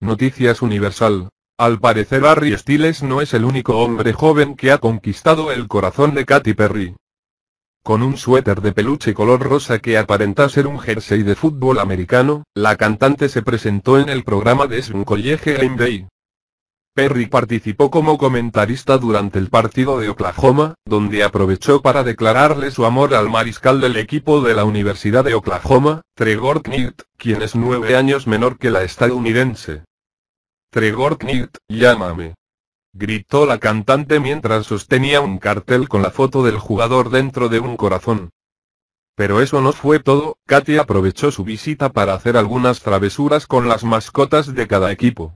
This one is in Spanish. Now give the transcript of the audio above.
Noticias Universal. Al parecer Harry Styles no es el único hombre joven que ha conquistado el corazón de Katy Perry. Con un suéter de peluche color rosa que aparenta ser un jersey de fútbol americano, la cantante se presentó en el programa de Sun College Game Day. Perry participó como comentarista durante el partido de Oklahoma, donde aprovechó para declararle su amor al mariscal del equipo de la Universidad de Oklahoma, Trevor Knight, quien es nueve años menor que la estadounidense. «Tregor Knight, llámame. Gritó la cantante mientras sostenía un cartel con la foto del jugador dentro de un corazón. Pero eso no fue todo, Katy aprovechó su visita para hacer algunas travesuras con las mascotas de cada equipo.